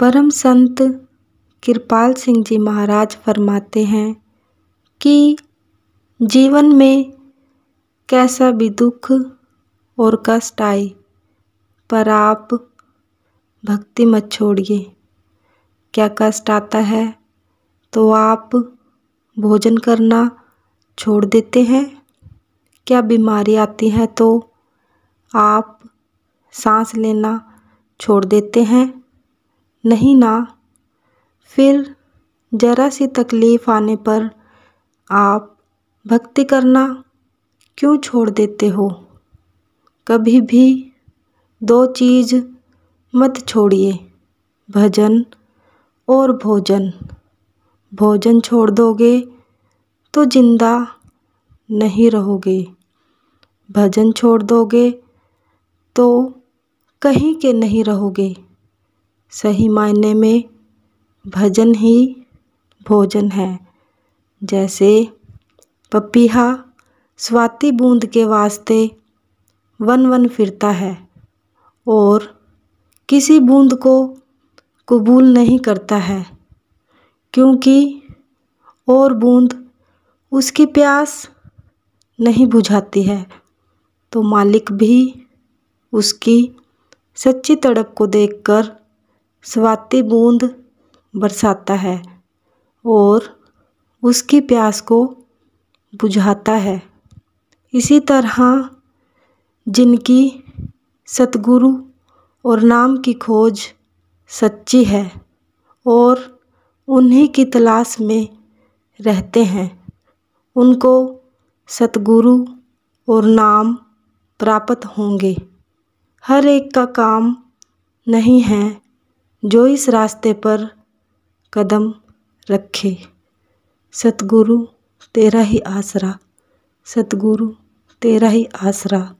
परम संत कृपाल सिंह जी महाराज फरमाते हैं कि जीवन में कैसा भी दुख और कष्ट आए पर आप भक्ति मत छोड़िए क्या कष्ट आता है तो आप भोजन करना छोड़ देते हैं क्या बीमारी आती है तो आप सांस लेना छोड़ देते हैं नहीं ना फिर ज़रा सी तकलीफ़ आने पर आप भक्ति करना क्यों छोड़ देते हो कभी भी दो चीज़ मत छोड़िए भजन और भोजन भोजन छोड़ दोगे तो जिंदा नहीं रहोगे भजन छोड़ दोगे तो कहीं के नहीं रहोगे सही मायने में भजन ही भोजन है जैसे पपीहा स्वाति बूंद के वास्ते वन वन फिरता है और किसी बूंद को कबूल नहीं करता है क्योंकि और बूंद उसकी प्यास नहीं बुझाती है तो मालिक भी उसकी सच्ची तड़प को देखकर स्वाति बूंद बरसाता है और उसकी प्यास को बुझाता है इसी तरह जिनकी सतगुरु और नाम की खोज सच्ची है और उन्हीं की तलाश में रहते हैं उनको सतगुरु और नाम प्राप्त होंगे हर एक का काम नहीं है जो इस रास्ते पर कदम रखे सतगुरु तेरा ही आसरा सतगुरु तेरा ही आसरा